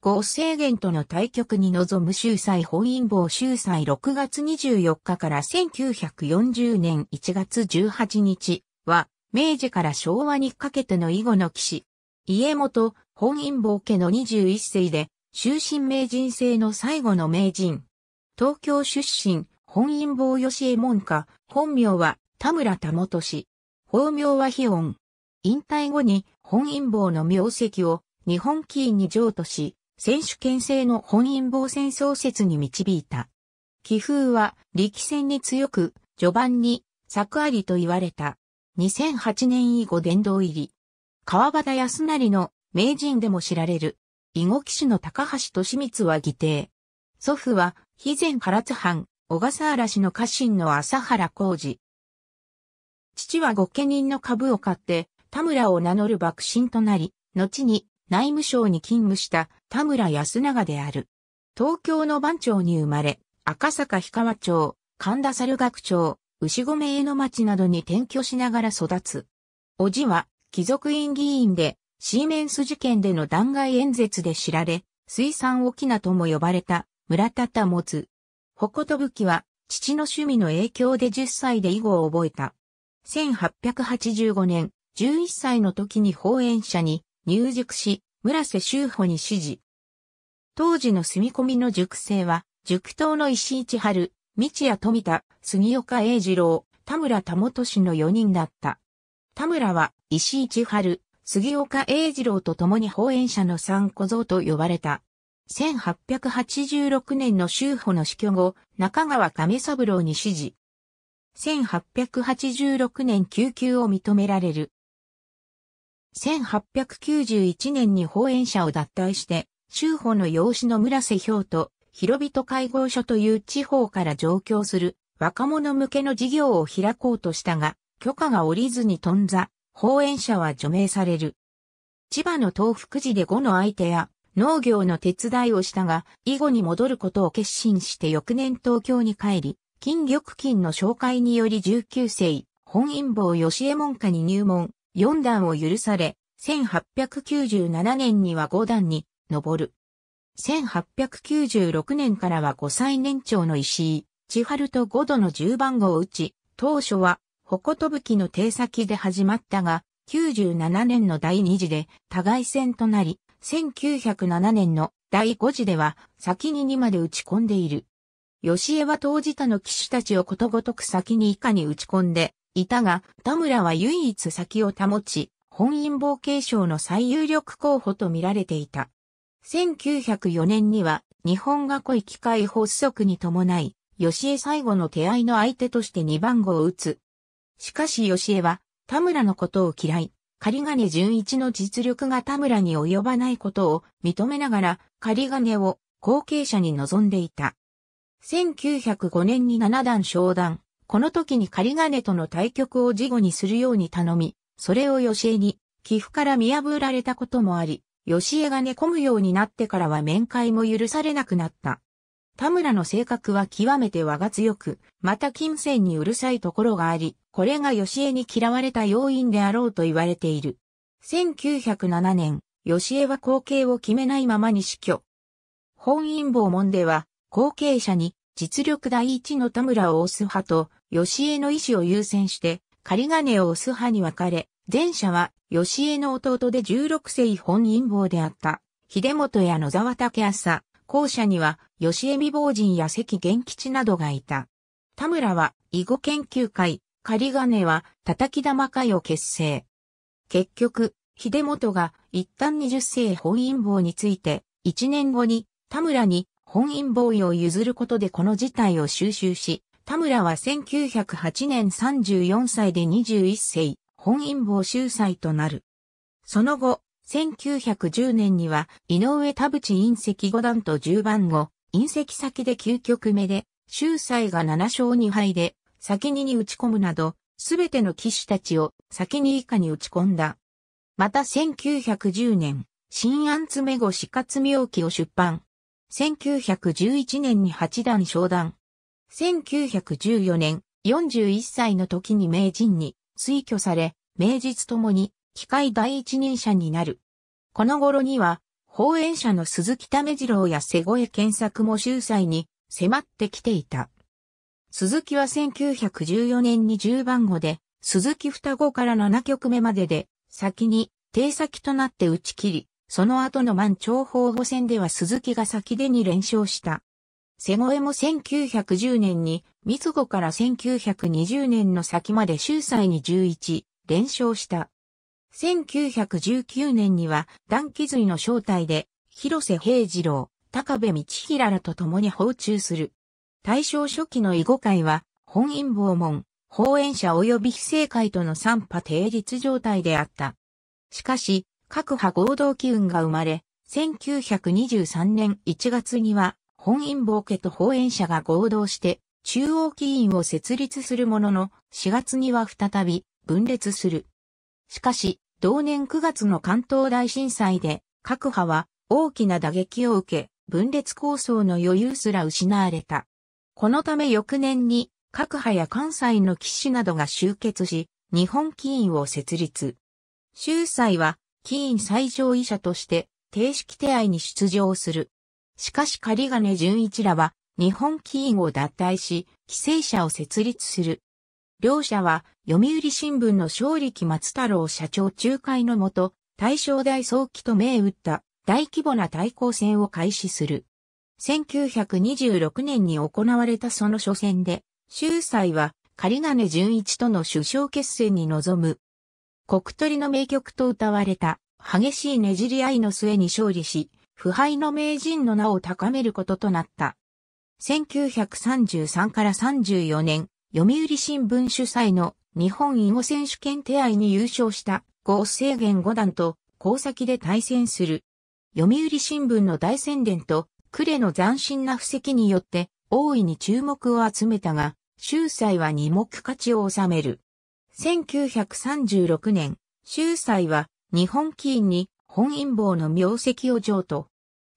合制限との対局に臨む秀才本因坊秀才6月24日から1940年1月18日は、明治から昭和にかけての囲碁の騎士。家元、本因坊家の21世で、終身名人制の最後の名人。東京出身、本因坊吉江門家、本名は田村田元氏。法名は非音。引退後に本因坊の名跡を日本棋院に譲渡し、選手権制の本因坊戦創設に導いた。気風は力戦に強く、序盤に作ありと言われた。2008年以後殿堂入り。川端康成の名人でも知られる。囲碁騎手の高橋利光は義弟。祖父は、肥前唐津藩、小笠原氏の家臣の朝原浩二。父は御家人の株を買って、田村を名乗る幕臣となり、後に内務省に勤務した田村安永である。東京の番町に生まれ、赤坂氷川町、神田猿学町、牛込江の町などに転居しながら育つ。おじは、貴族院議員で、シーメンス事件での弾劾演説で知られ、水産沖縄とも呼ばれた、村田田持つ。ほことぶきは、父の趣味の影響で10歳で囲碁を覚えた。1885年、11歳の時に講演者に入塾し、村瀬修保に指示。当時の住み込みの塾生は、塾頭の石市春、道谷富田、杉岡栄二郎、田村田元氏の4人だった。田村は、石市春、杉岡栄二郎と共に法演者の三小僧と呼ばれた。1886年の修保の死去後、中川亀三郎に指示。1886年救急を認められる。1891年に法演者を脱退して、州保の養子の村瀬氷と、広人会合所という地方から上京する若者向けの事業を開こうとしたが、許可が下りずに頓挫、法演者は除名される。千葉の東福寺で後の相手や農業の手伝いをしたが、以後に戻ることを決心して翌年東京に帰り、金玉金の紹介により19世、本因坊吉江門下に入門、4段を許され、1897年には5段に上る。1896年からは5歳年長の石井、千春と5度の10番号を打ち、当初は、矛とぶきの定先で始まったが、97年の第2次で互い戦となり、1907年の第5次では先に2まで打ち込んでいる。吉江は当時他の騎手たちをことごとく先に以下に打ち込んで、いたが、田村は唯一先を保ち、本因坊継承の最有力候補と見られていた。1904年には、日本学校機会発足に伴い、吉江最後の手合いの相手として2番号を打つ。しかし吉江は、田村のことを嫌い、仮金純一の実力が田村に及ばないことを認めながら、仮金を後継者に望んでいた。1905年に七段昇段、この時に狩金との対局を事後にするように頼み、それを吉江に、寄付から見破られたこともあり、吉江が寝込むようになってからは面会も許されなくなった。田村の性格は極めて和が強く、また金銭にうるさいところがあり、これが吉江に嫌われた要因であろうと言われている。1907年、吉江は後継を決めないままに死去。本因坊門では、後継者に実力第一の田村を推す派と、吉江の意思を優先して、仮金を薄派に分かれ、前者は吉江の弟で16世本因坊であった、秀元や野沢竹浅、後者には吉江未亡人や関元吉などがいた。田村は囲碁研究会、仮金は叩き玉会を結成。結局、秀元が一旦20世本因坊について、1年後に田村に本因坊位を譲ることでこの事態を収集し、田村は1908年34歳で21世、本因坊秀才となる。その後、1910年には、井上田淵隕石五段と10番後、隕石先で9局目で、秀才が7勝2敗で、先にに打ち込むなど、すべての騎士たちを先に以下に打ち込んだ。また1910年、新安詰後、死活妙記を出版。1911年に八段昇段。1914年、41歳の時に名人に推挙され、名実ともに機械第一人者になる。この頃には、放演者の鈴木め次郎や瀬越健作も秀才に迫ってきていた。鈴木は1914年に10番号で、鈴木双子から7曲目までで、先に定先となって打ち切り、その後の満長方補戦では鈴木が先でに連勝した。セゴエも1910年に、ミツゴから1920年の先まで秀才に11、連勝した。1919年には、断気髄の正体で、広瀬平次郎、高部道平らと共に訪中する。大正初期の囲碁界は、本因坊門、法縁者及び非正界との三波定立状態であった。しかし、各派合同機運が生まれ、1923年1月には、本因坊家と法縁社が合同して中央起員を設立するものの4月には再び分裂する。しかし、同年9月の関東大震災で各派は大きな打撃を受け、分裂構想の余裕すら失われた。このため翌年に各派や関西の騎士などが集結し、日本起院を設立。秀才は、起院最上位者として、定式手合に出場する。しかし狩金純一らは、日本企業を脱退し、寄生者を設立する。両者は、読売新聞の勝力松太郎社長仲介のもと、大正大早期と銘打った大規模な対抗戦を開始する。1926年に行われたその初戦で、秀才は、狩金純一との首相決戦に臨む。国鳥の名曲と歌われた、激しいねじり合いの末に勝利し、腐敗の名人の名を高めることとなった。1933から34年、読売新聞主催の日本囲碁選手権手合に優勝した合制限五段と高崎で対戦する。読売新聞の大宣伝と呉の斬新な布石によって大いに注目を集めたが、秀才は二目勝ちを収める。1936年、秀才は日本棋院に本因坊の名跡を譲渡。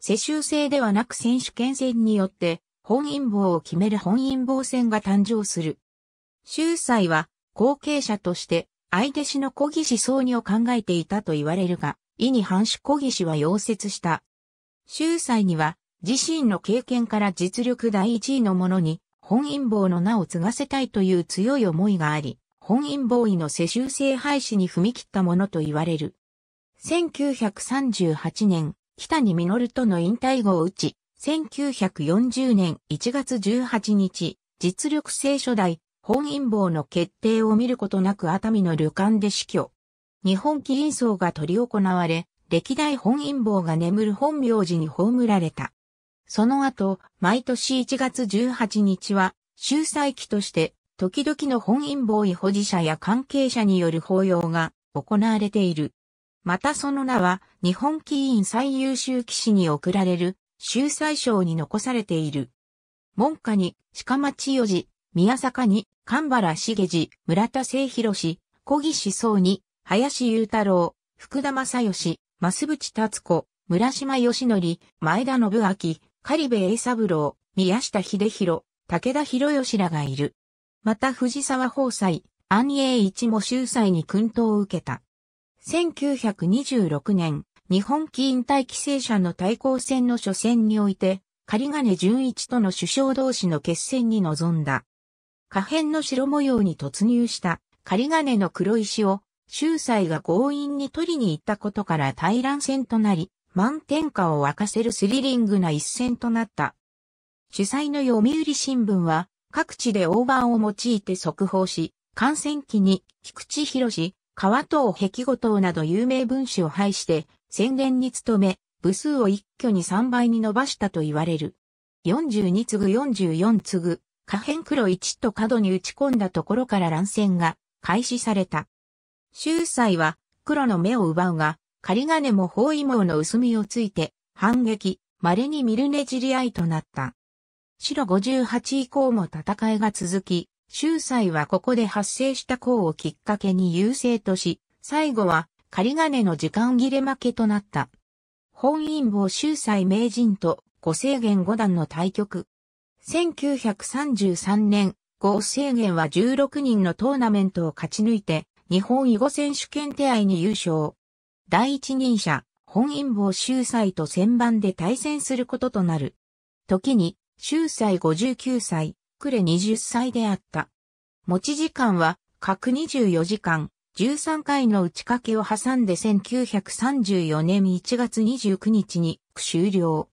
世襲制ではなく選手権戦によって、本因坊を決める本因坊戦が誕生する。秀才は、後継者として、相弟子の小義思想にを考えていたと言われるが、意に反し小氏は溶接した。秀才には、自身の経験から実力第一位の者に、本因坊の名を継がせたいという強い思いがあり、本因坊位の世襲制廃止に踏み切ったものと言われる。1938年、北に実るとの引退後を打ち、1940年1月18日、実力聖書代、本因坊の決定を見ることなく熱海の旅館で死去。日本紀因葬が執り行われ、歴代本因坊が眠る本名寺に葬られた。その後、毎年1月18日は、秀才期として、時々の本因坊位保持者や関係者による法要が行われている。またその名は日本棋院最優秀棋士に贈られる秀才賞に残されている。門下に鹿町四次、宮坂に神原茂次、村田聖弘氏、小木志宗に林雄太郎、福田正義、増淵達子、村島義則、前田信明、狩部栄三郎、宮下秀弘、武田博義らがいる。また藤沢宝斎、安永一も秀才に薫陶を受けた。1926年、日本機引退規制者の対抗戦の初戦において、狩金純一との首相同士の決戦に臨んだ。可変の白模様に突入した狩金の黒石を、秀才が強引に取りに行ったことから対乱戦となり、満天下を沸かせるスリリングな一戦となった。主催の読売新聞は、各地で大盤を用いて速報し、感染期に菊池博士、川等壁後等など有名分子を排して、宣伝に努め、部数を一挙に3倍に伸ばしたと言われる。42次ぐ44次ぐ、可変黒1と角に打ち込んだところから乱戦が開始された。秀才は黒の目を奪うが、仮金も包囲網の薄みをついて、反撃、稀に見るねじり合いとなった。白58以降も戦いが続き、秀才はここで発生した功をきっかけに優勢とし、最後は仮金の時間切れ負けとなった。本因坊秀才名人と五制限五段の対局。1933年、五制限は16人のトーナメントを勝ち抜いて、日本囲碁選手権手合に優勝。第一人者、本因坊秀才と千番で対戦することとなる。時に、秀才59歳、暮れ20歳であった。持ち時間は各24時間、13回の打ち掛けを挟んで1934年1月29日に終了。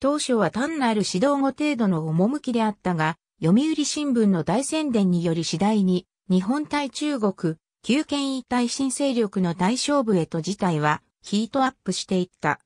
当初は単なる指導後程度の趣であったが、読売新聞の大宣伝により次第に、日本対中国、旧権威対新勢力の大勝負へと事態はヒートアップしていった。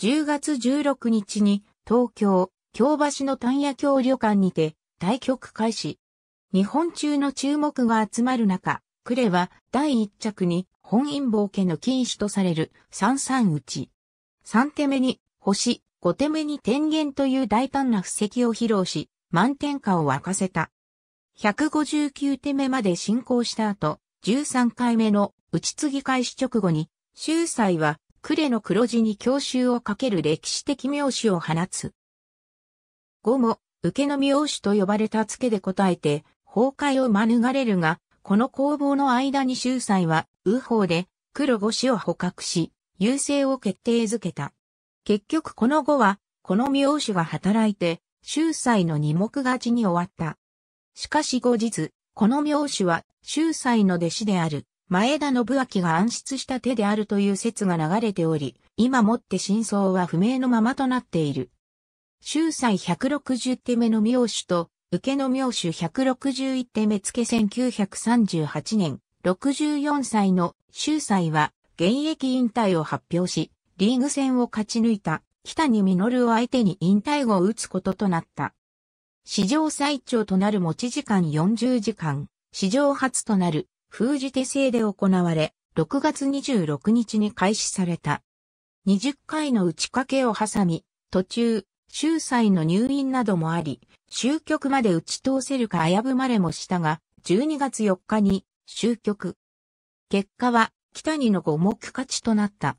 10月16日に東京、京橋の丹野協旅館にて対局開始。日本中の注目が集まる中、クレは第一着に本因坊家の禁止とされる三三打ち。三手目に星、五手目に天元という大胆な布石を披露し、満点下を沸かせた。159手目まで進行した後、13回目の打ち継ぎ開始直後に、秀才はクレの黒字に強襲をかける歴史的名詞を放つ。後も受けの妙手と呼ばれた付けで答えて、崩壊を免れるが、この攻防の間に秀才は、右方で、黒五子を捕獲し、優勢を決定づけた。結局この後は、この妙手が働いて、秀才の二目勝ちに終わった。しかし後日、この妙手は、秀才の弟子である、前田信明が暗出した手であるという説が流れており、今もって真相は不明のままとなっている。秀才160手目の名手と、受けの名手161手目付け1938年、64歳の秀才は、現役引退を発表し、リーグ戦を勝ち抜いた、北に実るを相手に引退後を打つこととなった。史上最長となる持ち時間40時間、史上初となる封じ手制で行われ、6月26日に開始された。20回の打ち掛けを挟み、途中、秀才の入院などもあり、終局まで打ち通せるか危ぶまれもしたが、12月4日に終局。結果は、北にの五目勝ちとなった。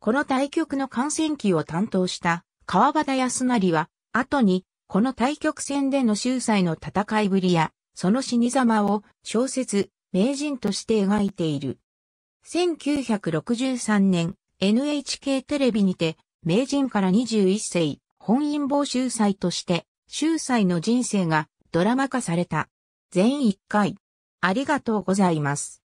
この対局の感染期を担当した川端康成は、後に、この対局戦での秀才の戦いぶりや、その死に様を小説、名人として描いている。1963年、NHK テレビにて、名人から21世、本因坊秀才として、秀才の人生がドラマ化された。全1回。ありがとうございます。